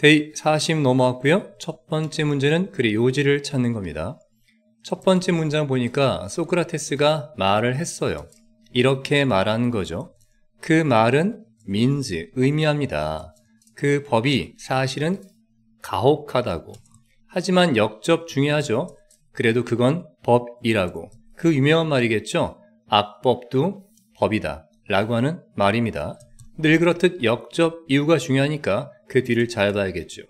데이 40 넘어왔고요. 첫 번째 문제는 글의 요지를 찾는 겁니다. 첫 번째 문장 보니까 소크라테스가 말을 했어요. 이렇게 말하는 거죠. 그 말은 민즈, 의미합니다. 그 법이 사실은 가혹하다고. 하지만 역접 중요하죠. 그래도 그건 법이라고. 그 유명한 말이겠죠. 악법도 법이다. 라고 하는 말입니다. 늘 그렇듯 역접 이유가 중요하니까 그 뒤를 잘 봐야겠죠.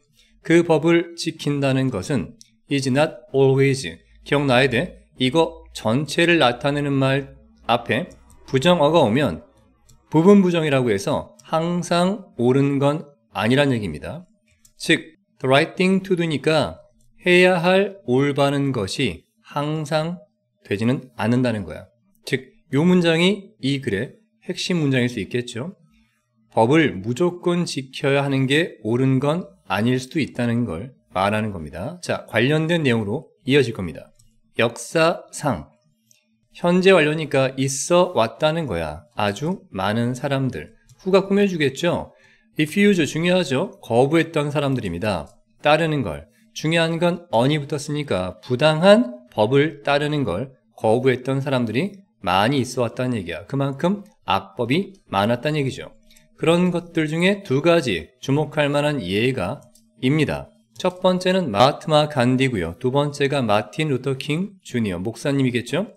그 법을 지킨다는 것은 is not always 기억나야 돼. 이거 전체를 나타내는 말 앞에 부정어가 오면 부분 부정이라고 해서 항상 옳은 건 아니란 얘기입니다. 즉, the right thing to do니까 해야 할 올바른 것이 항상 되지는 않는다는 거야. 즉, 요 문장이 이 글의 핵심 문장일 수 있겠죠. 법을 무조건 지켜야 하는 게 옳은 건 아닐 수도 있다는 걸 말하는 겁니다. 자, 관련된 내용으로 이어질 겁니다. 역사상. 현재 완료니까 있어 왔다는 거야. 아주 많은 사람들. 후가 꾸며주겠죠? 리퓨즈 중요하죠? 거부했던 사람들입니다. 따르는 걸. 중요한 건 언이 붙었으니까 부당한 법을 따르는 걸 거부했던 사람들이 많이 있어 왔다는 얘기야. 그만큼 악법이 많았다는 얘기죠. 그런 것들 중에 두 가지 주목할 만한 예가입니다. 첫 번째는 마하트마 간디고요. 두 번째가 마틴 루터킹 주니어 목사님이겠죠?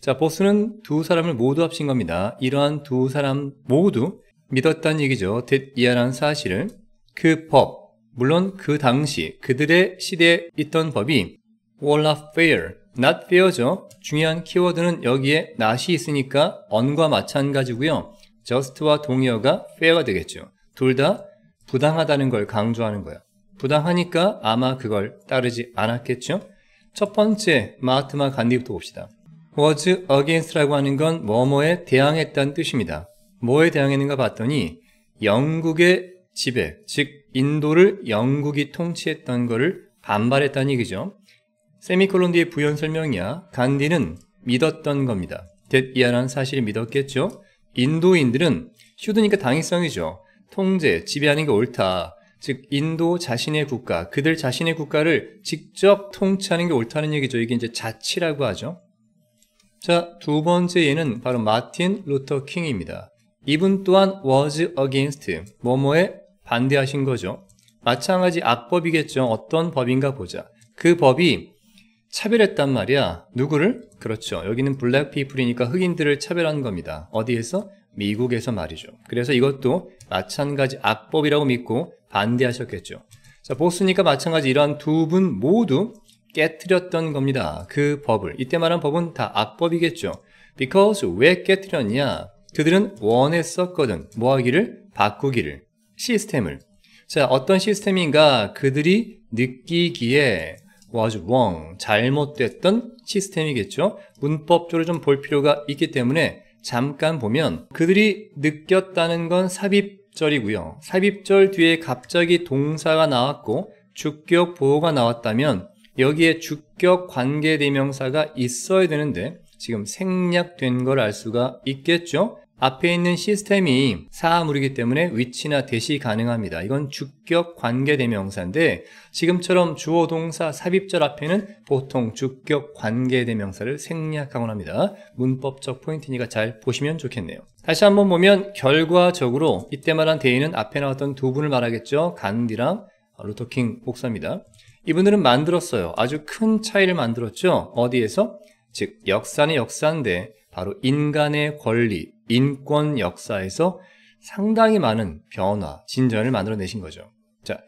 자, 보스는 두 사람을 모두 합친 겁니다. 이러한 두 사람 모두 믿었다는 얘기죠. 뒷이하란 사실을 그 법, 물론 그 당시 그들의 시대에 있던 법이 were not f a r not f a r 죠 중요한 키워드는 여기에 not이 있으니까 언과 마찬가지고요. just와 동의어가 fair가 되겠죠. 둘 다 부당하다는 걸 강조하는 거야. 부당하니까 아마 그걸 따르지 않았겠죠? 첫 번째 마트마 간디부터 봅시다. was against라고 하는 건 뭐뭐에 대항했다는 뜻입니다. 뭐에 대항했는가 봤더니 영국의 지배, 즉 인도를 영국이 통치했던 거를 반발했다는 얘기죠. 세미콜론 뒤의 부연 설명이야 간디는 믿었던 겁니다. 뎃이라는 사실을 믿었겠죠. 인도인들은 휴드니까 당위성이죠. 통제, 지배하는 게 옳다. 즉 인도 자신의 국가, 그들 자신의 국가를 직접 통치하는 게 옳다는 얘기죠. 이게 이제 자치라고 하죠. 자, 두 번째 예는 바로 마틴 루터 킹입니다. 이분 또한 was against, 뭐뭐에 반대하신 거죠. 마찬가지 악법이겠죠. 어떤 법인가 보자. 그 법이 차별했단 말이야. 누구를? 그렇죠. 여기는 블랙 피플이니까 흑인들을 차별한 겁니다. 어디에서? 미국에서 말이죠. 그래서 이것도 마찬가지 악법이라고 믿고 반대하셨겠죠. 자, 보스니까 마찬가지 이러한 두 분 모두 깨뜨렸던 겁니다. 그 법을. 이때 말한 법은 다 악법이겠죠. Because 왜 깨뜨렸냐? 그들은 원했었거든. 뭐 하기를? 바꾸기를. 시스템을. 자, 어떤 시스템인가 그들이 느끼기에 w a wrong, 잘못됐던 시스템이겠죠. 문법적으로 좀 볼 필요가 있기 때문에 잠깐 보면 그들이 느꼈다는 건 삽입절이고요. 삽입절 뒤에 갑자기 동사가 나왔고 주격 보호가 나왔다면 여기에 주격 관계 대명사가 있어야 되는데 지금 생략된 걸 알 수가 있겠죠? 앞에 있는 시스템이 사물이기 때문에 위치나 대시 가능합니다. 이건 주격 관계 대명사인데 지금처럼 주어 동사 삽입절 앞에는 보통 주격 관계 대명사를 생략하곤 합니다. 문법적 포인트니까 잘 보시면 좋겠네요. 다시 한번 보면 결과적으로 이때 말한 대인은 앞에 나왔던 두 분을 말하겠죠. 간디랑 루터킹 목사입니다. 이분들은 만들었어요. 아주 큰 차이를 만들었죠. 어디에서? 즉 역사는 역사인데 바로 인간의 권리, 인권 역사에서 상당히 많은 변화, 진전을 만들어내신 거죠. 자,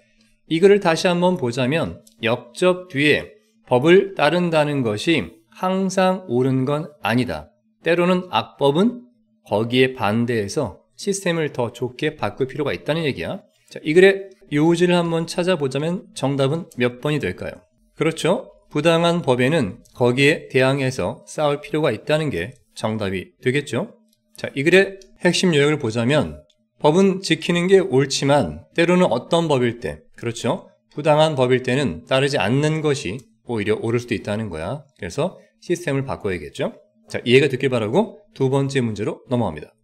이 글을 다시 한번 보자면 역적 뒤에 법을 따른다는 것이 항상 옳은 건 아니다. 때로는 악법은 거기에 반대해서 시스템을 더 좋게 바꿀 필요가 있다는 얘기야. 자, 이 글의 요지를 한번 찾아보자면 정답은 몇 번이 될까요? 그렇죠? 부당한 법에는 거기에 대항해서 싸울 필요가 있다는 게 정답이 되겠죠? 자, 이 글의 핵심 요약을 보자면 법은 지키는 게 옳지만 때로는 어떤 법일 때, 그렇죠? 부당한 법일 때는 따르지 않는 것이 오히려 옳을 수도 있다는 거야. 그래서 시스템을 바꿔야겠죠? 자, 이해가 되길 바라고 두 번째 문제로 넘어갑니다.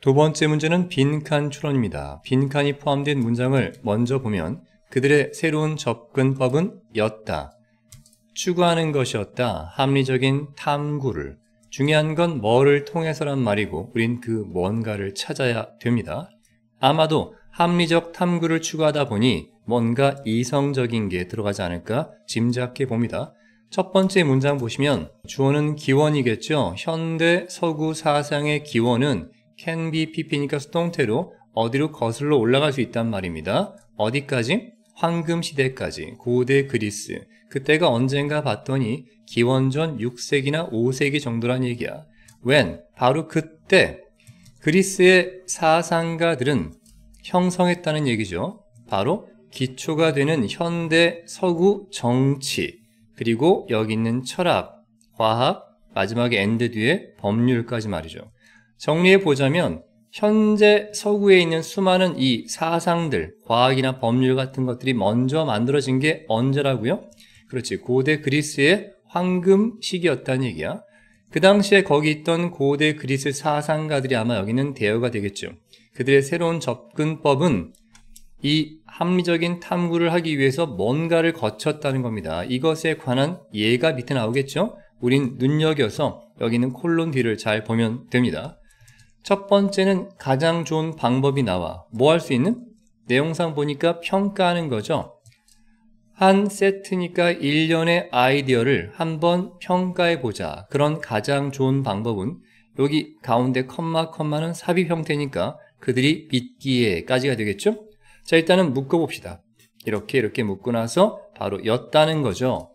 두 번째 문제는 빈칸 추론입니다. 빈칸이 포함된 문장을 먼저 보면 그들의 새로운 접근법은 였다. 추구하는 것이었다. 합리적인 탐구를. 중요한 건 뭐를 통해서란 말이고 우린 그 뭔가를 찾아야 됩니다. 아마도 합리적 탐구를 추구하다 보니 뭔가 이성적인 게 들어가지 않을까 짐작해 봅니다. 첫 번째 문장 보시면 주어는 기원이겠죠. 현대 서구 사상의 기원은 can be pp니까 수동태로 어디로 거슬러 올라갈 수 있단 말입니다. 어디까지? 황금 시대까지 고대 그리스 그때가 언젠가 봤더니 기원전 6세기나 5세기 정도란 얘기야. 웬 바로 그때 그리스의 사상가들은 형성했다는 얘기죠. 바로 기초가 되는 현대 서구 정치 그리고 여기 있는 철학, 과학, 마지막에 엔드 뒤에 법률까지 말이죠. 정리해 보자면 현재 서구에 있는 수많은 이 사상들, 과학이나 법률 같은 것들이 먼저 만들어진 게 언제라고요? 그렇지. 고대 그리스의 황금 시기였다는 얘기야. 그 당시에 거기 있던 고대 그리스 사상가들이 아마 여기는 대여가 되겠죠. 그들의 새로운 접근법은 이 합리적인 탐구를 하기 위해서 뭔가를 거쳤다는 겁니다. 이것에 관한 예가 밑에 나오겠죠? 우린 눈여겨서 여기는 콜론 뒤를 잘 보면 됩니다. 첫 번째는 가장 좋은 방법이 나와 뭐 할 수 있는? 내용상 보니까 평가하는 거죠. 한 세트니까 1년의 아이디어를 한번 평가해보자. 그런 가장 좋은 방법은 여기 가운데 컴마 컴마는 삽입 형태니까 그들이 믿기에 까지가 되겠죠? 자 일단은 묶어봅시다. 이렇게 이렇게 묶고 나서 바로 였다는 거죠.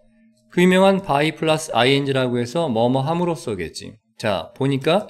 그 유명한 by 플러스 ing라고 해서 뭐뭐 함으로써겠지. 자 보니까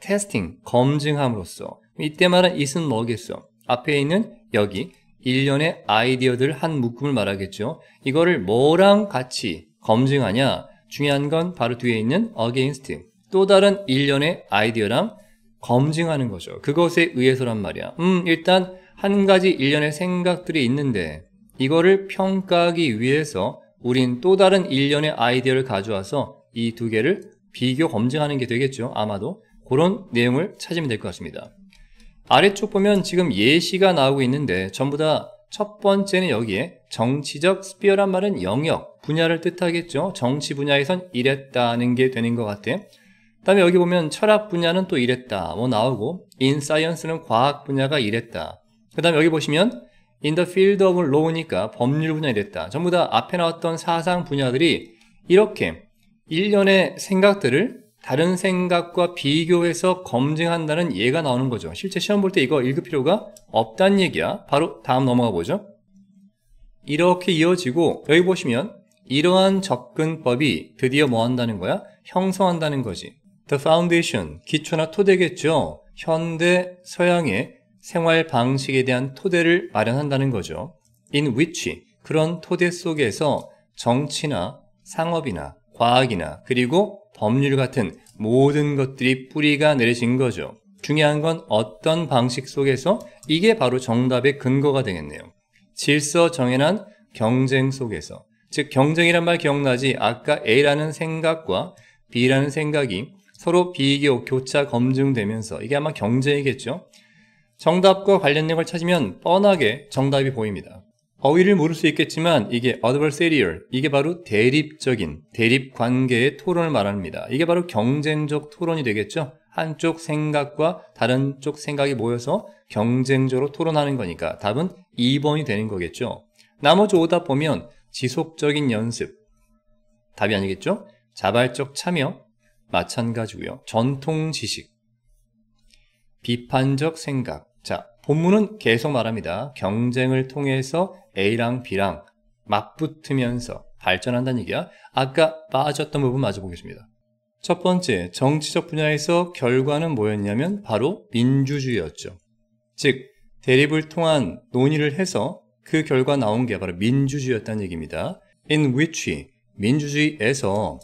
테스팅, 검증함으로써 이때 말한 이은 뭐겠어? 앞에 있는 여기 1년의 아이디어들 한 묶음을 말하겠죠. 이거를 뭐랑 같이 검증하냐? 중요한 건 바로 뒤에 있는 against 또 다른 1년의 아이디어랑 검증하는 거죠. 그것에 의해서란 말이야. 음, 일단 한 가지 1년의 생각들이 있는데 이거를 평가하기 위해서 우린 또 다른 1년의 아이디어를 가져와서 이 두 개를 비교 검증하는 게 되겠죠. 아마도. 그런 내용을 찾으면 될 것 같습니다. 아래쪽 보면 지금 예시가 나오고 있는데 전부 다 첫 번째는 여기에 정치적 스피어란 말은 영역, 분야를 뜻하겠죠. 정치 분야에선 이랬다는 게 되는 것 같아. 그 다음에 여기 보면 철학 분야는 또 이랬다 뭐 나오고 인 사이언스는 과학 분야가 이랬다. 그 다음에 여기 보시면 in the field of law니까 법률 분야 이랬다. 전부 다 앞에 나왔던 사상 분야들이 이렇게 일련의 생각들을 다른 생각과 비교해서 검증한다는 예가 나오는 거죠. 실제 시험 볼 때 이거 읽을 필요가 없다는 얘기야. 바로 다음 넘어가 보죠. 이렇게 이어지고 여기 보시면 이러한 접근법이 드디어 뭐 한다는 거야? 형성한다는 거지. The foundation, 기초나 토대겠죠. 현대 서양의 생활 방식에 대한 토대를 마련한다는 거죠. In which, 그런 토대 속에서 정치나 상업이나 과학이나 그리고 법률 같은 모든 것들이 뿌리가 내려진 거죠. 중요한 건 어떤 방식 속에서 이게 바로 정답의 근거가 되겠네요. 질서 정연한 경쟁 속에서 즉 경쟁이란 말 기억나지 아까 A라는 생각과 B라는 생각이 서로 비교 교차 검증되면서 이게 아마 경쟁이겠죠. 정답과 관련된 걸 찾으면 뻔하게 정답이 보입니다. 어휘를 모를 수 있겠지만 이게 adversarial, 이게 바로 대립적인, 대립 관계의 토론을 말합니다. 이게 바로 경쟁적 토론이 되겠죠. 한쪽 생각과 다른 쪽 생각이 모여서 경쟁적으로 토론하는 거니까 답은 2번이 되는 거겠죠. 나머지 오답 보면 지속적인 연습, 답이 아니겠죠? 자발적 참여, 마찬가지고요. 전통 지식, 비판적 생각, 자, 본문은 계속 말합니다. 경쟁을 통해서 A랑 B랑 맞붙으면서 발전한다는 얘기야. 아까 빠졌던 부분 마저 보겠습니다. 첫 번째, 정치적 분야에서 결과는 뭐였냐면 바로 민주주의였죠. 즉, 대립을 통한 논의를 해서 그 결과 나온 게 바로 민주주의였다는 얘기입니다. In which, 민주주의에서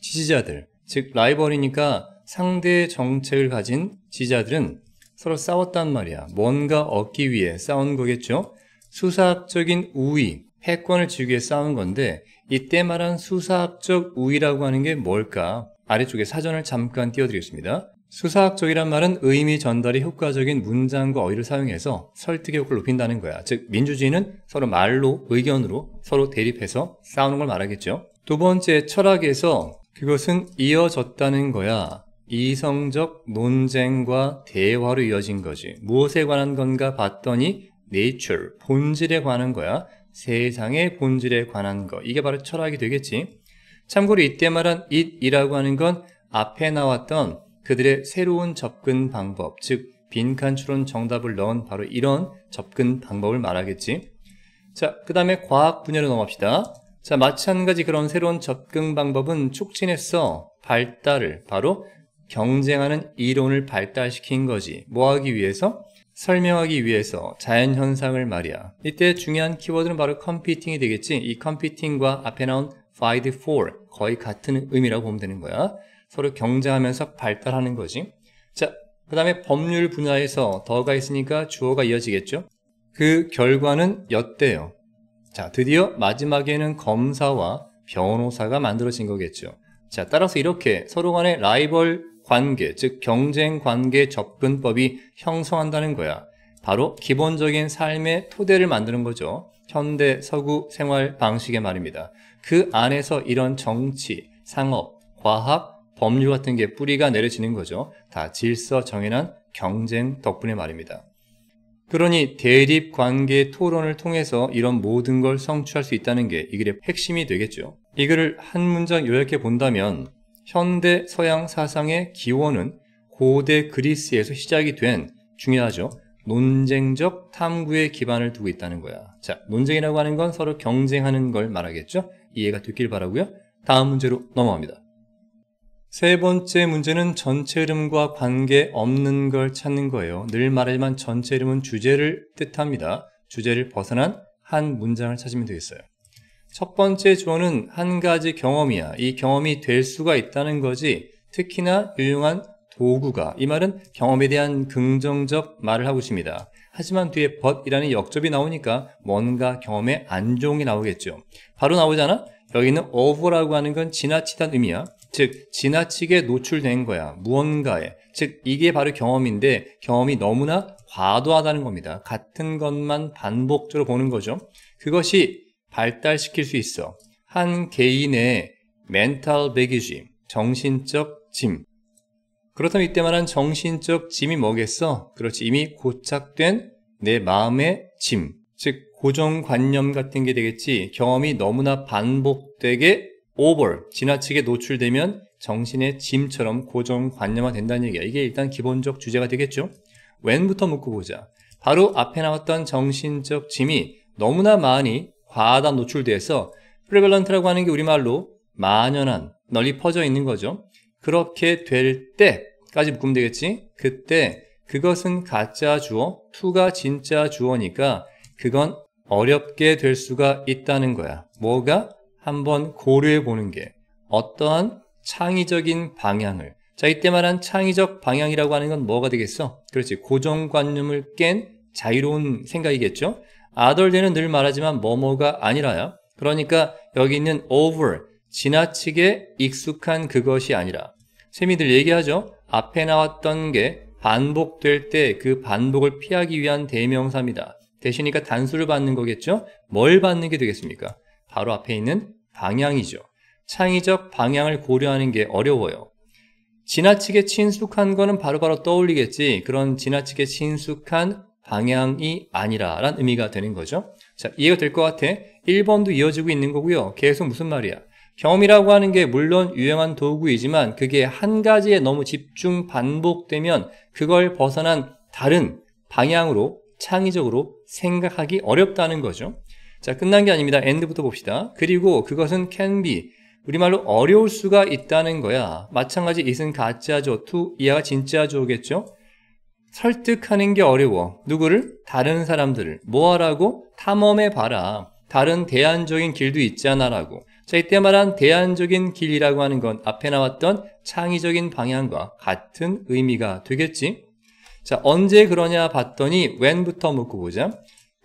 지지자들, 즉 라이벌이니까 상대의 정책을 가진 지지자들은 서로 싸웠단 말이야. 뭔가 얻기 위해 싸운 거겠죠? 수사학적인 우위, 패권을 쥐기 위해 싸운 건데 이때 말한 수사학적 우위라고 하는 게 뭘까? 아래쪽에 사전을 잠깐 띄워드리겠습니다. 수사학적이란 말은 의미 전달이 효과적인 문장과 어휘를 사용해서 설득의 효과를 높인다는 거야. 즉, 민주주의는 서로 말로, 의견으로 서로 대립해서 싸우는 걸 말하겠죠. 두 번째, 철학에서 그것은 이어졌다는 거야. 이성적 논쟁과 대화로 이어진 거지. 무엇에 관한 건가 봤더니 nature, 본질에 관한 거야. 세상의 본질에 관한 거. 이게 바로 철학이 되겠지. 참고로 이때 말한 it이라고 하는 건 앞에 나왔던 그들의 새로운 접근 방법, 즉 빈칸 추론 정답을 넣은 바로 이런 접근 방법을 말하겠지. 자, 그 다음에 과학 분야로 넘어갑시다. 자, 마찬가지 그런 새로운 접근 방법은 촉진했어. 발달을, 바로 경쟁하는 이론을 발달시킨 거지. 뭐 하기 위해서? 설명하기 위해서 자연 현상을 말이야. 이때 중요한 키워드는 바로 컴퓨팅이 되겠지. 이컴퓨팅과 앞에 나온 find for 거의 같은 의미라고 보면 되는 거야. 서로 경쟁하면서 발달하는 거지. 자, 그 다음에 법률 분야에서 더가 있으니까 주어가 이어지겠죠. 그 결과는 엿대요. 자, 드디어 마지막에는 검사와 변호사가 만들어진 거겠죠. 자, 따라서 이렇게 서로 간의 라이벌 관계, 즉 경쟁 관계 접근법이 형성한다는 거야. 바로 기본적인 삶의 토대를 만드는 거죠. 현대 서구 생활 방식의 말입니다. 그 안에서 이런 정치, 상업, 과학, 법률 같은 게 뿌리가 내려지는 거죠. 다 질서 정연한 경쟁 덕분에 말입니다. 그러니 대립 관계 토론을 통해서 이런 모든 걸 성취할 수 있다는 게 이 글의 핵심이 되겠죠. 이 글을 한 문장 요약해 본다면 현대 서양 사상의 기원은 고대 그리스에서 시작이 된 중요하죠. 논쟁적 탐구의 기반을 두고 있다는 거야. 자, 논쟁이라고 하는 건 서로 경쟁하는 걸 말하겠죠? 이해가 됐길 바라고요. 다음 문제로 넘어갑니다. 세 번째 문제는 전체 이름과 관계없는 걸 찾는 거예요. 늘 말하지만 전체 이름은 주제를 뜻합니다. 주제를 벗어난 한 문장을 찾으면 되겠어요. 첫 번째 조언은 한 가지 경험이야. 이 경험이 될 수가 있다는 거지. 특히나 유용한 도구가. 이 말은 경험에 대한 긍정적 말을 하고 있습니다. 하지만 뒤에 but이라는 역접이 나오니까 뭔가 경험의 안종이 나오겠죠. 바로 나오잖아? 여기는 over라고 하는 건지나치다 의미야. 즉, 지나치게 노출된 거야. 무언가에. 즉, 이게 바로 경험인데 경험이 너무나 과도하다는 겁니다. 같은 것만 반복적으로 보는 거죠. 그것이 발달시킬 수 있어. 한 개인의 멘탈 배기지, 정신적 짐. 그렇다면 이때만한 정신적 짐이 뭐겠어? 그렇지. 이미 고착된 내 마음의 짐. 즉, 고정관념 같은 게 되겠지. 경험이 너무나 반복되게 오 v 지나치게 노출되면 정신의 짐처럼 고정관념화 된다는 얘기야. 이게 일단 기본적 주제가 되겠죠? 왼부터묶어 보자. 바로 앞에 나왔던 정신적 짐이 너무나 많이 과하다 노출돼서 prevalent라고 하는 게 우리말로 만연한, 널리 퍼져 있는 거죠. 그렇게 될 때까지 묶으면 되겠지? 그때 그것은 가짜 주어, 투가 진짜 주어니까 그건 어렵게 될 수가 있다는 거야. 뭐가? 한번 고려해 보는 게 어떠한 창의적인 방향을 자 이때 말한 창의적 방향이라고 하는 건 뭐가 되겠어? 그렇지 고정관념을 깬 자유로운 생각이겠죠? 아덜리는 늘 말하지만 뭐뭐가 아니라요. 그러니까 여기 있는 over, 지나치게 익숙한 그것이 아니라 세미들 얘기하죠? 앞에 나왔던 게 반복될 때 그 반복을 피하기 위한 대명사입니다. 대신이니까 단수를 받는 거겠죠? 뭘 받는 게 되겠습니까? 바로 앞에 있는 방향이죠. 창의적 방향을 고려하는 게 어려워요. 지나치게 친숙한 거는 바로바로 바로 떠올리겠지. 그런 지나치게 친숙한 방향이 아니라란 의미가 되는 거죠. 자, 이해가 될 것 같아. 1번도 이어지고 있는 거고요. 계속 무슨 말이야? 경험이라고 하는 게 물론 유용한 도구이지만 그게 한 가지에 너무 집중 반복되면 그걸 벗어난 다른 방향으로 창의적으로 생각하기 어렵다는 거죠. 자, 끝난 게 아닙니다. 엔드부터 봅시다. 그리고 그것은 can be. 우리말로 어려울 수가 있다는 거야. 마찬가지 이은 가짜죠. 투 이하가 진짜죠겠죠. 설득하는 게 어려워. 누구를? 다른 사람들을. 뭐하라고? 탐험해 봐라. 다른 대안적인 길도 있잖아라고. 자, 이때 말한 대안적인 길이라고 하는 건 앞에 나왔던 창의적인 방향과 같은 의미가 되겠지. 자, 언제 그러냐 봤더니 when부터 묻고 보자.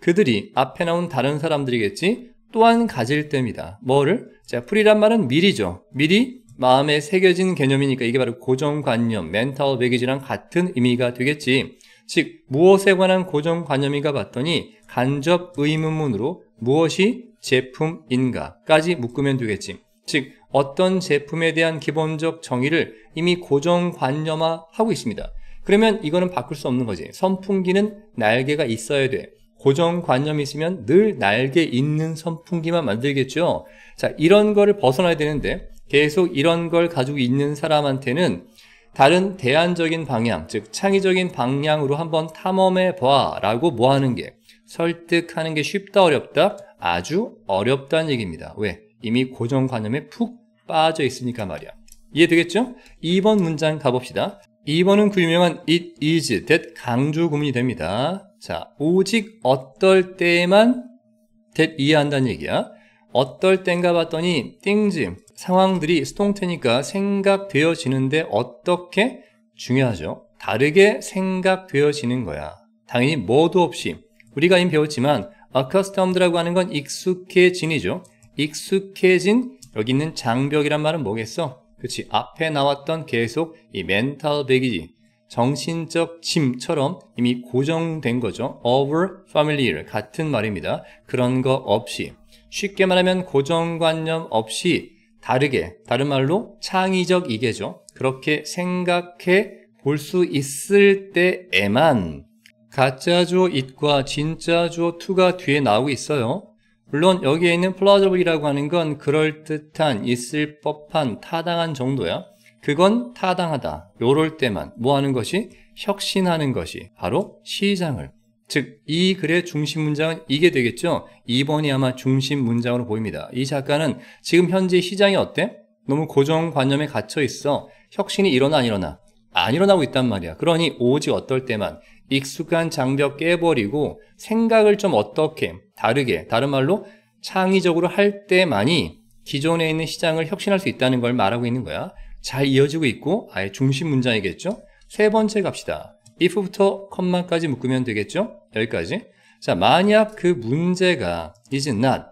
그들이 앞에 나온 다른 사람들이겠지. 또한 가질 때입니다. 뭐를? 자, 풀이란 말은 미리죠. 미리 마음에 새겨진 개념이니까 이게 바로 고정관념, 멘탈 베기지랑 같은 의미가 되겠지. 즉 무엇에 관한 고정관념인가 봤더니 간접 의문문으로 무엇이 제품인가까지 묶으면 되겠지. 즉 어떤 제품에 대한 기본적 정의를 이미 고정관념화하고 있습니다. 그러면 이거는 바꿀 수 없는 거지. 선풍기는 날개가 있어야 돼. 고정관념이 있으면 늘 날개 있는 선풍기만 만들겠죠. 자, 이런 거를 벗어나야 되는데 계속 이런 걸 가지고 있는 사람한테는 다른 대안적인 방향, 즉 창의적인 방향으로 한번 탐험해 봐라고 뭐 하는 게 설득하는 게 쉽다 어렵다 아주 어렵다는 얘기입니다. 왜? 이미 고정관념에 푹 빠져 있으니까 말이야. 이해되겠죠? 2번 문장 가봅시다. 2번은 그 유명한 it is that 강조 구문이 됩니다. 자, 오직 어떨 때에만 that 이해한다는 얘기야. 어떨 땐가 봤더니 things 상황들이 스동테니까 생각되어지는데 어떻게 중요하죠? 다르게 생각되어지는 거야. 당연히 뭐도 없이 우리가 이미 배웠지만 accustomed라고 하는 건 익숙해진이죠. 익숙해진 여기 있는 장벽이란 말은 뭐겠어? 그치 앞에 나왔던 계속 이 멘탈 백이지 정신적 짐처럼 이미 고정된 거죠. over familiar 같은 말입니다. 그런 거 없이 쉽게 말하면 고정관념 없이 다르게, 다른 말로 창의적 이게죠. 그렇게 생각해 볼 수 있을 때에만 가짜조 it과 진짜조 to가 뒤에 나오고 있어요. 물론 여기에 있는 plausible이라고 하는 건 그럴듯한, 있을 법한, 타당한 정도야. 그건 타당하다. 요럴 때만 뭐 하는 것이 혁신하는 것이 바로 시장을 즉, 이 글의 중심 문장은 이게 되겠죠? 2번이 아마 중심 문장으로 보입니다. 이 작가는 지금 현재 시장이 어때? 너무 고정관념에 갇혀 있어. 혁신이 일어나, 안 일어나? 안 일어나고 있단 말이야. 그러니 오직 어떨 때만 익숙한 장벽 깨버리고 생각을 좀 어떻게, 다르게, 다른 말로 창의적으로 할 때만이 기존에 있는 시장을 혁신할 수 있다는 걸 말하고 있는 거야. 잘 이어지고 있고 아예 중심 문장이겠죠? 세 번째 갑시다. if부터 컴마까지 묶으면 되겠죠? 여기까지. 자, 만약 그 문제가 is not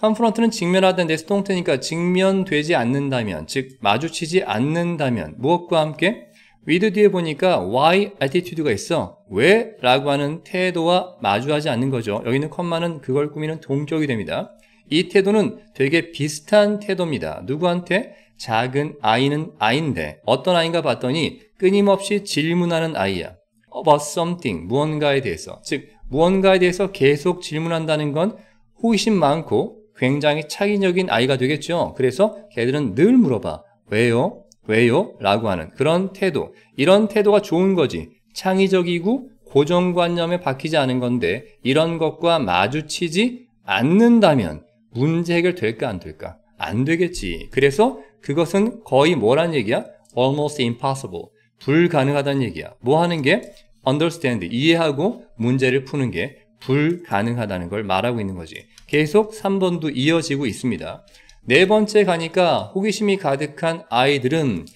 컴프런트는 직면하던 데스동태니까 직면되지 않는다면 즉 마주치지 않는다면 무엇과 함께 with 뒤에 보니까 why attitude가 있어 왜? 라고 하는 태도와 마주하지 않는 거죠 여기는 있 컴마는 그걸 꾸미는 동격이 됩니다 이 태도는 되게 비슷한 태도입니다 누구한테? 작은 아이는 아인데 어떤 아이인가 봤더니 끊임없이 질문하는 아이야. about something, 무언가에 대해서. 즉, 무언가에 대해서 계속 질문한다는 건 호기심 많고 굉장히 차기적인 아이가 되겠죠. 그래서 걔들은 늘 물어봐. 왜요? 왜요? 라고 하는 그런 태도. 이런 태도가 좋은 거지. 창의적이고 고정관념에 박히지 않은 건데 이런 것과 마주치지 않는다면 문제 해결될까 안 될까? 안 되겠지. 그래서 그것은 거의 뭐란 얘기야? almost impossible. 불가능하다는 얘기야. 뭐 하는 게? understand. 이해하고 문제를 푸는 게 불가능하다는 걸 말하고 있는 거지. 계속 3번도 이어지고 있습니다. 네 번째 가니까 호기심이 가득한 아이들은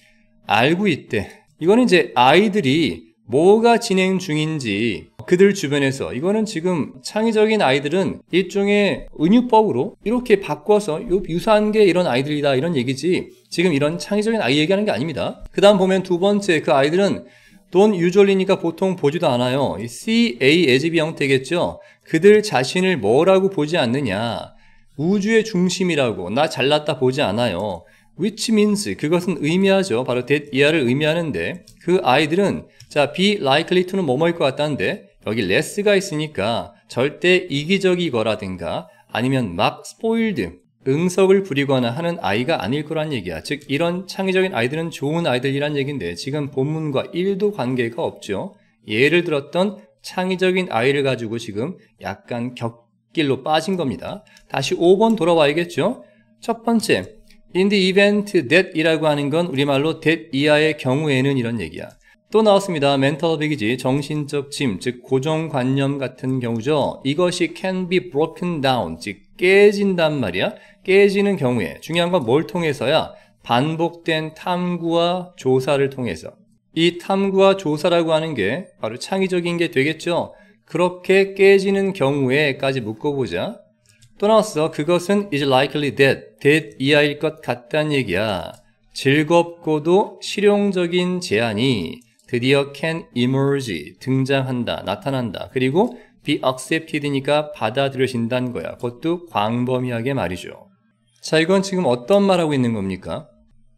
알고 있대. 이거는 이제 아이들이 뭐가 진행 중인지 그들 주변에서 이거는 지금 창의적인 아이들은 일종의 은유법으로 이렇게 바꿔서 유사한 게 이런 아이들이다 이런 얘기지 지금 이런 창의적인 아이 얘기하는 게 아닙니다 그 다음 보면 두 번째 그 아이들은 돈 유졸리니까 보통 보지도 않아요 C, A, A, B 형태겠죠 그들 자신을 뭐라고 보지 않느냐 우주의 중심이라고 나 잘났다 보지 않아요 which means 그것은 의미하죠. 바로 that 이하를 의미하는데 그 아이들은 자 be likely to는 뭐뭐일 것 같다는데 여기 less가 있으니까 절대 이기적이거라든가 아니면 막 spoiled 응석을 부리거나 하는 아이가 아닐 거란 얘기야. 즉 이런 창의적인 아이들은 좋은 아이들이란 얘기인데 지금 본문과 1도 관계가 없죠. 예를 들었던 창의적인 아이를 가지고 지금 약간 격길로 빠진 겁니다. 다시 5번 돌아와야겠죠. 첫 번째, In the event that이라고 하는 건 우리말로 that 이하의 경우에는 이런 얘기야. 또 나왔습니다. 멘 e n t 지 정신적 짐, 즉 고정관념 같은 경우죠. 이것이 can be broken down, 즉 깨진단 말이야. 깨지는 경우에 중요한 건 뭘 통해서야? 반복된 탐구와 조사를 통해서. 이 탐구와 조사라고 하는 게 바로 창의적인 게 되겠죠. 그렇게 깨지는 경우에까지 묶어보자. 떠나왔어 그것은 is likely that, that 이하일 것 같다는 얘기야. 즐겁고도 실용적인 제안이 드디어 can emerge, 등장한다, 나타난다. 그리고 be accepted니까 받아들여진다는 거야. 그것도 광범위하게 말이죠. 자, 이건 지금 어떤 말하고 있는 겁니까?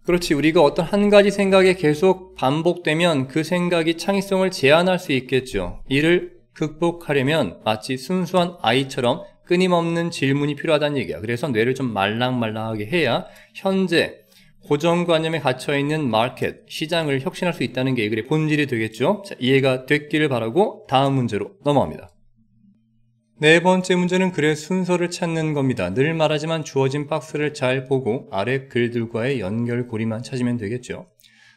그렇지, 우리가 어떤 한 가지 생각에 계속 반복되면 그 생각이 창의성을 제한할 수 있겠죠. 이를 극복하려면 마치 순수한 아이처럼 끊임없는 질문이 필요하다는 얘기야. 그래서 뇌를 좀 말랑말랑하게 해야 현재 고정관념에 갇혀있는 마켓, 시장을 혁신할 수 있다는 게 이 글의 본질이 되겠죠. 자, 이해가 됐기를 바라고 다음 문제로 넘어갑니다. 네 번째 문제는 글의 순서를 찾는 겁니다. 늘 말하지만 주어진 박스를 잘 보고 아래 글들과의 연결고리만 찾으면 되겠죠.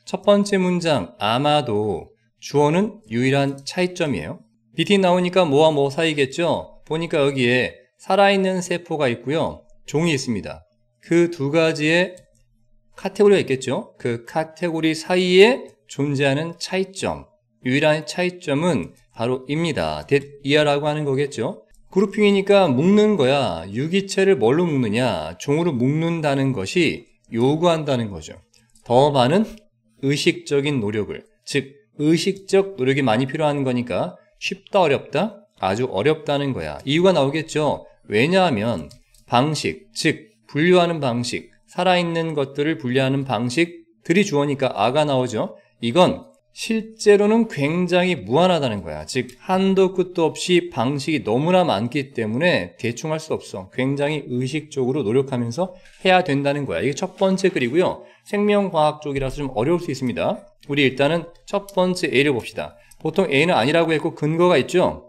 첫 번째 문장, 아마도 주어는 유일한 차이점이에요. 비티 나오니까 뭐와 뭐 사이겠죠? 보니까 여기에 살아있는 세포가 있고요. 종이 있습니다. 그 두 가지의 카테고리가 있겠죠. 그 카테고리 사이에 존재하는 차이점, 유일한 차이점은 바로 입니다. 이하라고 하는 거겠죠. 그룹핑이니까 묶는 거야. 유기체를 뭘로 묶느냐? 종으로 묶는다는 것이 요구한다는 거죠. 더 많은 의식적인 노력을, 즉 의식적 노력이 많이 필요한 거니까 쉽다 어렵다 아주 어렵다는 거야. 이유가 나오겠죠. 왜냐하면 방식, 즉 분류하는 방식, 살아있는 것들을 분류하는 방식들이 주어니까 아가 나오죠. 이건 실제로는 굉장히 무한하다는 거야. 즉 한도 끝도 없이 방식이 너무나 많기 때문에 대충 할 수 없어. 굉장히 의식적으로 노력하면서 해야 된다는 거야. 이게 첫 번째 글이고요. 생명과학 쪽이라서 좀 어려울 수 있습니다. 우리 일단은 첫 번째 A를 봅시다. 보통 A는 아니라고 했고 근거가 있죠.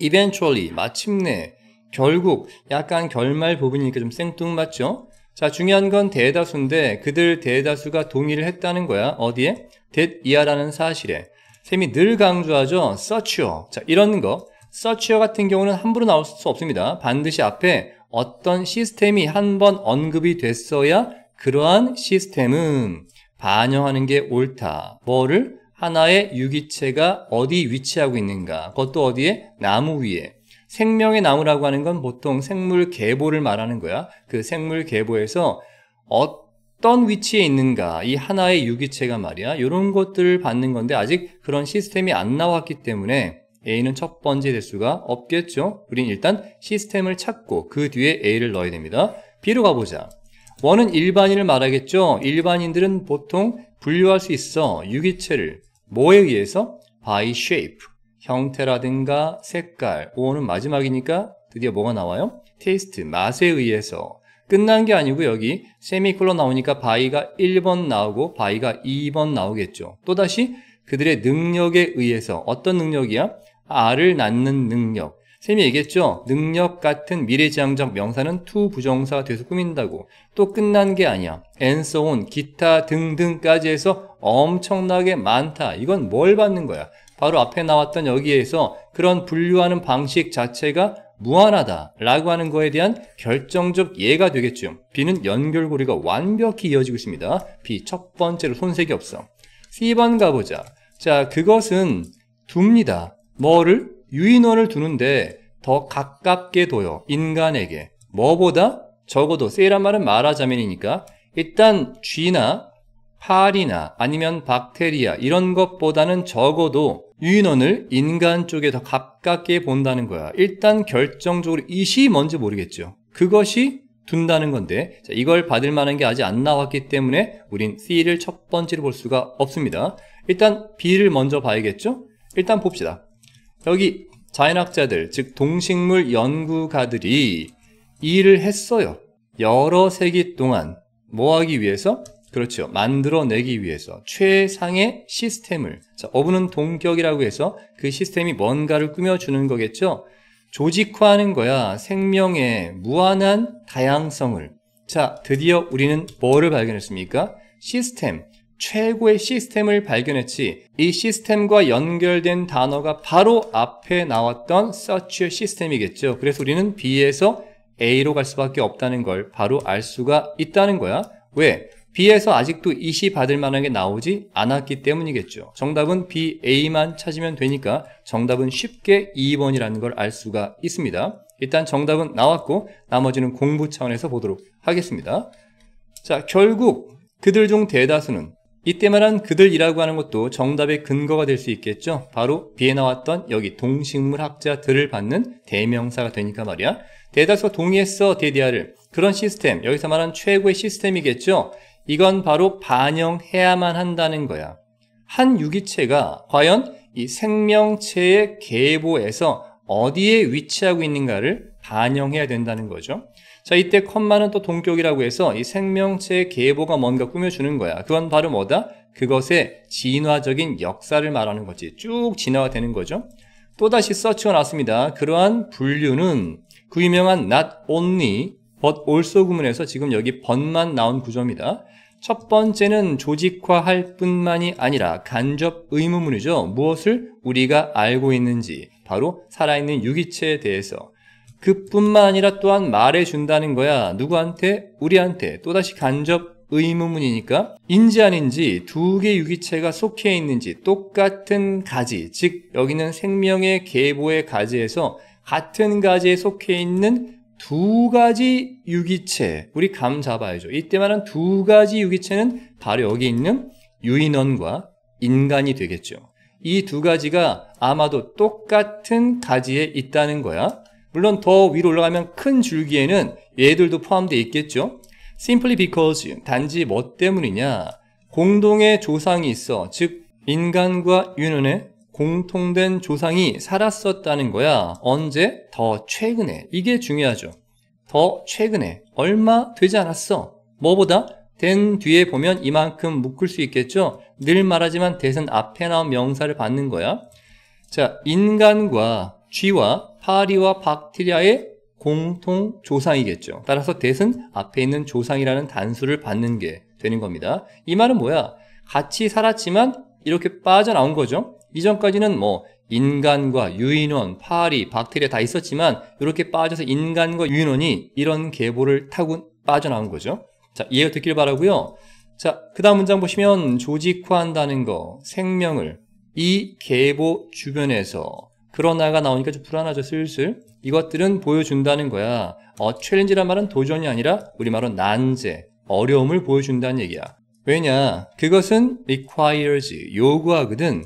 eventually 마침내 결국 약간 결말 부분이니까 좀 생뚱맞죠? 자 중요한 건 대다수인데 그들 대다수가 동의를 했다는 거야 어디에? t 이하라는 사실에 쌤이 늘 강조하죠 such요 자 이런 거 such요 같은 경우는 함부로 나올 수 없습니다 반드시 앞에 어떤 시스템이 한 번 언급이 됐어야 그러한 시스템은 반영하는 게 옳다 뭐를? 하나의 유기체가 어디 위치하고 있는가. 그것도 어디에? 나무 위에. 생명의 나무라고 하는 건 보통 생물 계보를 말하는 거야. 그 생물 계보에서 어떤 위치에 있는가. 이 하나의 유기체가 말이야. 이런 것들을 받는 건데 아직 그런 시스템이 안 나왔기 때문에 A는 첫 번째 될 수가 없겠죠. 우린 일단 시스템을 찾고 그 뒤에 A를 넣어야 됩니다. B로 가보자. 원은 일반인을 말하겠죠. 일반인들은 보통 분류할 수 있어. 유기체를. 뭐에 의해서? by shape, 형태라든가 색깔, 오는 마지막이니까 드디어 뭐가 나와요? 테이스트, 맛에 의해서 끝난 게 아니고 여기 세미콜론 나오니까 바이가 1번 나오고 바이가 2번 나오겠죠. 또다시 그들의 능력에 의해서 어떤 능력이야? 알을 낳는 능력. 쌤이 얘기했죠. 능력 같은 미래지향적 명사는 to 부정사가 돼서 꾸민다고. 또 끝난 게 아니야. and so on, 기타 등등까지 해서 엄청나게 많다. 이건 뭘 받는 거야? 바로 앞에 나왔던 여기에서 그런 분류하는 방식 자체가 무한하다라고 하는 거에 대한 결정적 예가 되겠죠. B는 연결고리가 완벽히 이어지고 있습니다. B 첫 번째로 손색이 없어. C번 가보자. 자, 그것은 둡니다. 뭐를? 유인원을 두는데 더 가깝게 둬요. 인간에게. 뭐보다? 적어도 C란 말은 말하자면이니까 일단 G나 파리나 아니면 박테리아 이런 것보다는 적어도 유인원을 인간 쪽에 더 가깝게 본다는 거야. 일단 결정적으로 이 시 뭔지 모르겠죠. 그것이 둔다는 건데 자, 이걸 받을 만한 게 아직 안 나왔기 때문에 우린 C를 첫 번째로 볼 수가 없습니다. 일단 B를 먼저 봐야겠죠? 일단 봅시다. 여기 자연학자들, 즉 동식물 연구가들이 일을 했어요. 여러 세기 동안 뭐 하기 위해서? 그렇죠. 만들어내기 위해서 최상의 시스템을 자, 어부는 동격이라고 해서 그 시스템이 뭔가를 꾸며주는 거겠죠. 조직화하는 거야 생명의 무한한 다양성을 자 드디어 우리는 뭐를 발견했습니까? 시스템 최고의 시스템을 발견했지 이 시스템과 연결된 단어가 바로 앞에 나왔던 서치의 시스템이겠죠 그래서 우리는 B에서 A로 갈 수밖에 없다는 걸 바로 알 수가 있다는 거야 왜? B에서 아직도 이시 받을 만한 게 나오지 않았기 때문이겠죠. 정답은 B, A만 찾으면 되니까 정답은 쉽게 2번이라는 걸 알 수가 있습니다. 일단 정답은 나왔고 나머지는 공부 차원에서 보도록 하겠습니다. 자, 결국 그들 중 대다수는 이때 말한 그들이라고 하는 것도 정답의 근거가 될 수 있겠죠. 바로 B에 나왔던 여기 동식물학자들을 받는 대명사가 되니까 말이야. 대다수가 동의했어, 대디아를. 그런 시스템, 여기서 말한 최고의 시스템이겠죠. 이건 바로 반영해야만 한다는 거야. 한 유기체가 과연 이 생명체의 계보에서 어디에 위치하고 있는가를 반영해야 된다는 거죠. 자, 이때 컴마는 또 동격이라고 해서 이 생명체의 계보가 뭔가 꾸며주는 거야. 그건 바로 뭐다? 그것의 진화적인 역사를 말하는 거지. 쭉 진화가 되는 거죠. 또다시 서치가 나왔습니다. 그러한 분류는 그 유명한 not only but also 구문에서 지금 여기 번만 나온 구조입니다. 첫 번째는 조직화할 뿐만이 아니라 간접 의무문이죠. 무엇을 우리가 알고 있는지, 바로 살아있는 유기체에 대해서. 그뿐만 아니라 또한 말해준다는 거야. 누구한테? 우리한테. 또다시 간접 의무문이니까 인지 아닌지 두 개 유기체가 속해 있는지 똑같은 가지, 즉 여기는 생명의 계보의 가지에서 같은 가지에 속해 있는 두 가지 유기체, 우리 감 잡아야죠. 이때 말한 두 가지 유기체는 바로 여기 있는 유인원과 인간이 되겠죠. 이 두 가지가 아마도 똑같은 가지에 있다는 거야. 물론 더 위로 올라가면 큰 줄기에는 얘들도 포함되어 있겠죠. simply because, 단지 뭐 때문이냐. 공동의 조상이 있어. 즉, 인간과 유인원의 공통된 조상이 살았었다는 거야. 언제? 더 최근에. 이게 중요하죠. 더 최근에. 얼마 되지 않았어. 뭐보다? 된 뒤에 보면 이만큼 묶을 수 있겠죠? 늘 말하지만 대선 앞에 나온 명사를 받는 거야. 자, 인간과 쥐와 파리와 박테리아의 공통 조상이겠죠. 따라서 대선 앞에 있는 조상이라는 단수를 받는 게 되는 겁니다. 이 말은 뭐야? 같이 살았지만 이렇게 빠져나온 거죠. 이전까지는 뭐 인간과 유인원, 파리, 박테리아 다 있었지만 이렇게 빠져서 인간과 유인원이 이런 계보를 타고 빠져나온 거죠. 자, 이해가 됐길 바라고요. 자, 그 다음 문장 보시면 조직화한다는 거, 생명을 이 계보 주변에서 그러나가 나오니까 좀 불안하죠, 슬슬. 이것들은 보여준다는 거야. 어, 챌린지란 말은 도전이 아니라 우리말로 난제, 어려움을 보여준다는 얘기야. 왜냐, 그것은 requires, 요구하거든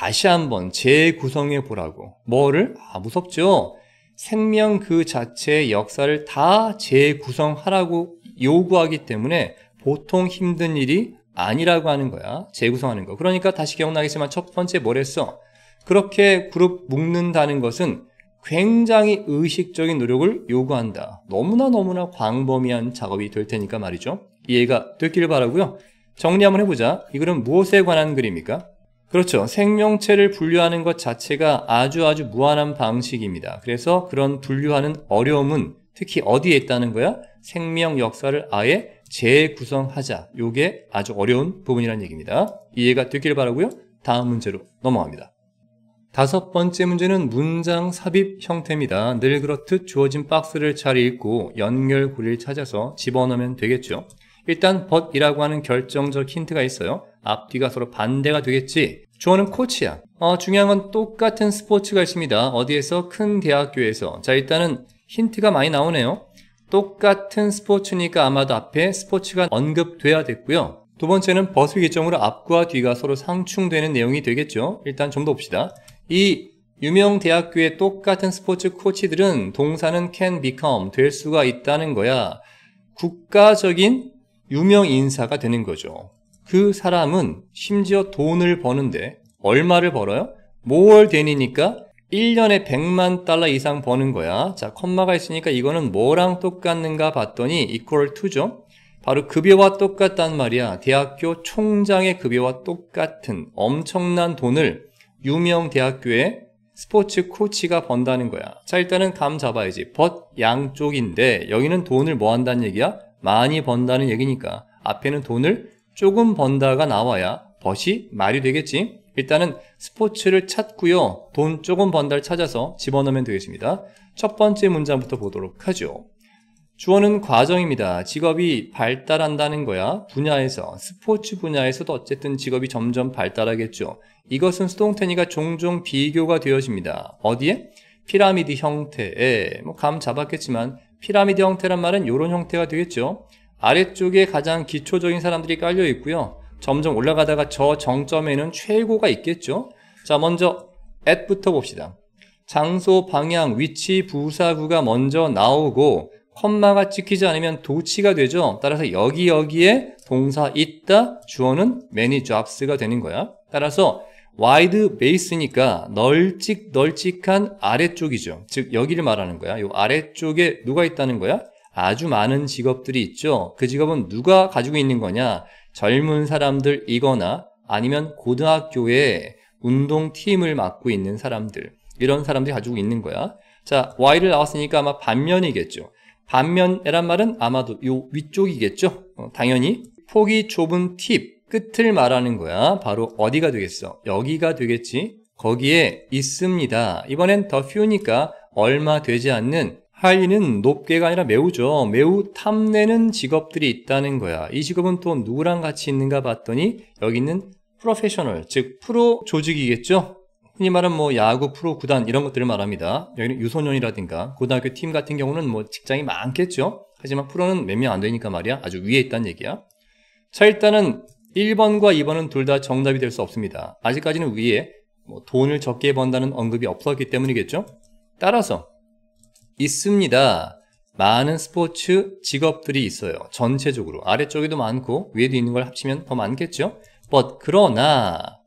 다시 한번 재구성해 보라고. 뭐를? 아, 무섭죠? 생명 그 자체의 역사를 다 재구성하라고 요구하기 때문에 보통 힘든 일이 아니라고 하는 거야. 재구성하는 거. 그러니까 다시 기억나겠지만 첫 번째 뭘 했어? 그렇게 그룹 묶는다는 것은 굉장히 의식적인 노력을 요구한다. 너무나 너무나 광범위한 작업이 될 테니까 말이죠. 이해가 됐기를 바라고요. 정리 한번 해보자. 이 글은 무엇에 관한 글입니까? 그렇죠. 생명체를 분류하는 것 자체가 아주 아주 무한한 방식입니다. 그래서 그런 분류하는 어려움은 특히 어디에 있다는 거야? 생명 역사를 아예 재구성하자. 요게 아주 어려운 부분이라는 얘기입니다. 이해가 되길 바라고요. 다음 문제로 넘어갑니다. 다섯 번째 문제는 문장 삽입 형태입니다. 늘 그렇듯 주어진 박스를 잘 읽고 연결고리를 찾아서 집어넣으면 되겠죠. 일단 but이라고 하는 결정적 힌트가 있어요. 앞뒤가 서로 반대가 되겠지. 주어는 코치야. 어, 중요한 건 똑같은 스포츠 가갈심니다 어디에서? 큰 대학교에서. 자, 일단은 힌트가 많이 나오네요. 똑같은 스포츠니까 아마도 앞에 스포츠가 언급돼야 됐고요. 두 번째는 버스 기점으로 앞과 뒤가 서로 상충되는 내용이 되겠죠. 일단 좀 더 봅시다. 이 유명 대학교의 똑같은 스포츠 코치들은 동사는 can become, 될 수가 있다는 거야. 국가적인 유명 인사가 되는 거죠. 그 사람은 심지어 돈을 버는데 얼마를 벌어요? 모월데니니까 1년에 100만 달러 이상 버는 거야. 자, 컴마가 있으니까 이거는 뭐랑 똑같는가 봤더니 equal to죠. 바로 급여와 똑같단 말이야. 대학교 총장의 급여와 똑같은 엄청난 돈을 유명 대학교의 스포츠 코치가 번다는 거야. 자, 일단은 감 잡아야지. 벗 양쪽인데 여기는 돈을 뭐 한다는 얘기야? 많이 번다는 얘기니까. 앞에는 돈을 조금 번다가 나와야 벗이 말이 되겠지. 일단은 스포츠를 찾고요. 돈 조금 번다를 찾아서 집어넣으면 되겠습니다. 첫 번째 문장부터 보도록 하죠. 주어는 과정입니다. 직업이 발달한다는 거야. 분야에서, 스포츠 분야에서도 어쨌든 직업이 점점 발달하겠죠. 이것은 수동태니가 종종 비교가 되어집니다. 어디에? 피라미드 형태에, 뭐 감 잡았겠지만, 피라미드 형태란 말은 이런 형태가 되겠죠. 아래쪽에 가장 기초적인 사람들이 깔려 있고요. 점점 올라가다가 저 정점에는 최고가 있겠죠. 자, 먼저 at부터 봅시다. 장소, 방향, 위치, 부사구가 먼저 나오고 컴마가 찍히지 않으면 도치가 되죠. 따라서 여기 여기에 동사 있다, 주어는 many jobs가 되는 거야. 따라서 wide base니까 널찍 널찍한 아래쪽이죠. 즉 여기를 말하는 거야. 이 아래쪽에 누가 있다는 거야? 아주 많은 직업들이 있죠. 그 직업은 누가 가지고 있는 거냐? 젊은 사람들이거나 아니면 고등학교에 운동팀을 맡고 있는 사람들. 이런 사람들이 가지고 있는 거야. 자, Y를 나왔으니까 아마 반면이겠죠. 반면이란 말은 아마도 요 위쪽이겠죠. 어, 당연히 폭이 좁은 팁, 끝을 말하는 거야. 바로 어디가 되겠어? 여기가 되겠지. 거기에 있습니다. 이번엔 더 few니까 얼마 되지 않는 하이는 높게가 아니라 매우죠. 매우 탐내는 직업들이 있다는 거야. 이 직업은 또 누구랑 같이 있는가 봤더니 여기 있는 프로페셔널, 즉 프로 조직이겠죠. 흔히 말하는 뭐 야구 프로 구단 이런 것들을 말합니다. 여기는 유소년이라든가 고등학교 팀 같은 경우는 뭐 직장이 많겠죠. 하지만 프로는 몇 명 안 되니까 말이야. 아주 위에 있다는 얘기야. 자 일단은 1번과 2번은 둘 다 정답이 될 수 없습니다. 아직까지는 위에 뭐 돈을 적게 번다는 언급이 없었기 때문이겠죠. 따라서 있습니다. 많은 스포츠 직업들이 있어요. 전체적으로. 아래쪽에도 많고 위에도 있는 걸 합치면 더 많겠죠? But 그러나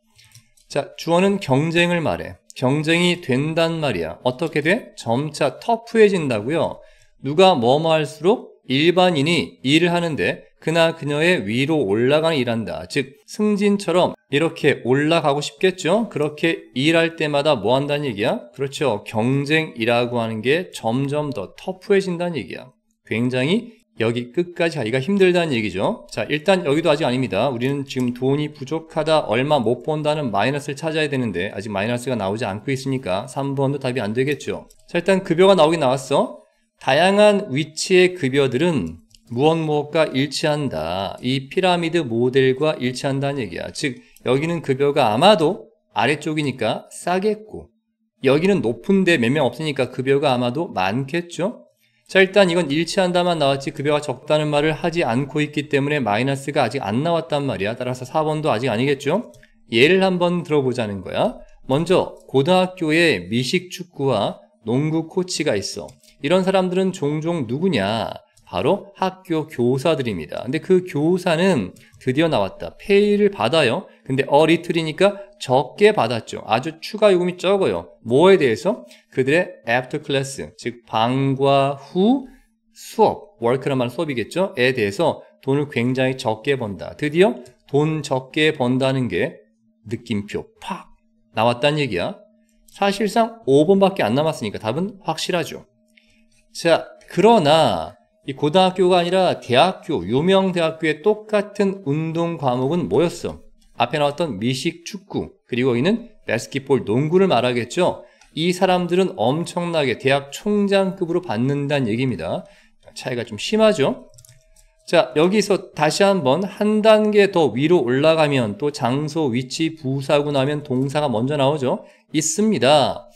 자 주어는 경쟁을 말해. 경쟁이 된단 말이야. 어떻게 돼? 점차 터프해진다고요. 누가 뭐뭐 할수록 일반인이 일을 하는데 그나 그녀의 위로 올라가는 일한다. 즉 승진처럼 이렇게 올라가고 싶겠죠? 그렇게 일할 때마다 뭐 한다는 얘기야? 그렇죠. 경쟁이라고 하는 게 점점 더 터프해진다는 얘기야. 굉장히 여기 끝까지 가기가 힘들다는 얘기죠. 자, 일단 여기도 아직 아닙니다. 우리는 지금 돈이 부족하다, 얼마 못 번다는 마이너스를 찾아야 되는데 아직 마이너스가 나오지 않고 있으니까 3번도 답이 안 되겠죠. 자, 일단 급여가 나오긴 나왔어. 다양한 위치의 급여들은 무엇 무엇과 일치한다. 이 피라미드 모델과 일치한다는 얘기야. 즉 여기는 급여가 아마도 아래쪽이니까 싸겠고 여기는 높은데 몇 명 없으니까 급여가 아마도 많겠죠? 자 일단 이건 일치한다만 나왔지 급여가 적다는 말을 하지 않고 있기 때문에 마이너스가 아직 안 나왔단 말이야. 따라서 4번도 아직 아니겠죠? 예를 한번 들어보자는 거야. 먼저 고등학교에 미식축구와 농구 코치가 있어. 이런 사람들은 종종 누구냐? 바로 학교 교사들입니다. 근데 그 교사는 드디어 나왔다. 페이를 받아요. 근데 어리틀이니까 적게 받았죠. 아주 추가 요금이 적어요. 뭐에 대해서? 그들의 after class, 즉 방과 후 수업, 월 o r k 란말 수업이겠죠? 에 대해서 돈을 굉장히 적게 번다. 드디어 돈 적게 번다는 게 느낌표 팍나왔다는 얘기야. 사실상 5번밖에 안 남았으니까 답은 확실하죠. 자, 그러나 이 고등학교가 아니라 대학교, 유명 대학교의 똑같은 운동 과목은 뭐였어? 앞에 나왔던 미식 축구, 그리고 여기는 베스킷볼 농구를 말하겠죠. 이 사람들은 엄청나게 대학 총장급으로 받는다는 얘기입니다. 차이가 좀 심하죠? 자, 여기서 다시 한번 한 단계 더 위로 올라가면 또 장소, 위치, 부사고 나면 동사가 먼저 나오죠? 있습니다.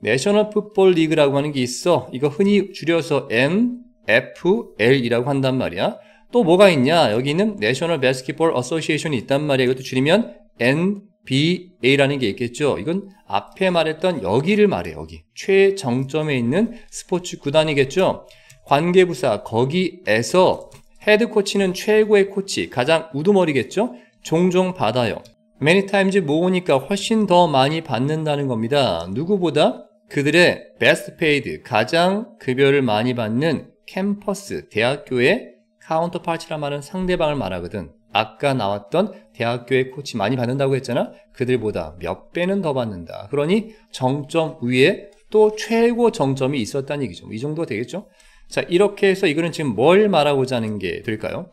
내셔널 풋볼 리그라고 하는 게 있어. 이거 흔히 줄여서 NFL이라고 한단 말이야. 또 뭐가 있냐? 여기는 내셔널 배스킷볼 어소시에이션이 있단 말이야. 이것도 줄이면 NBA라는 게 있겠죠. 이건 앞에 말했던 여기를 말해 여기. 최정점에 있는 스포츠 구단이겠죠. 관계부사 거기에서 헤드 코치는 최고의 코치, 가장 우두머리겠죠. 종종 받아요. many times 모으니까 훨씬 더 많이 받는다는 겁니다. 누구보다 그들의 best paid, 가장 급여를 많이 받는 캠퍼스, 대학교의 카운터파트란 말은 상대방을 말하거든. 아까 나왔던 대학교의 코치 많이 받는다고 했잖아? 그들보다 몇 배는 더 받는다. 그러니 정점 위에 또 최고 정점이 있었다는 얘기죠. 이 정도 되겠죠? 자, 이렇게 해서 이거는 지금 뭘 말하고자 하는 게 될까요?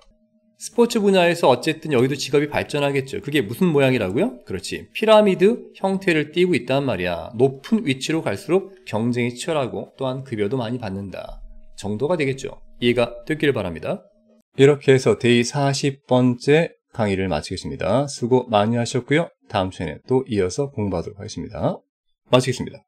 스포츠 분야에서 어쨌든 여기도 직업이 발전하겠죠. 그게 무슨 모양이라고요? 그렇지. 피라미드 형태를 띄고 있단 말이야. 높은 위치로 갈수록 경쟁이 치열하고 또한 급여도 많이 받는다. 정도가 되겠죠. 이해가 되기를 바랍니다. 이렇게 해서 데이 40번째 강의를 마치겠습니다. 수고 많이 하셨고요. 다음 시간에 또 이어서 공부하도록 하겠습니다. 마치겠습니다.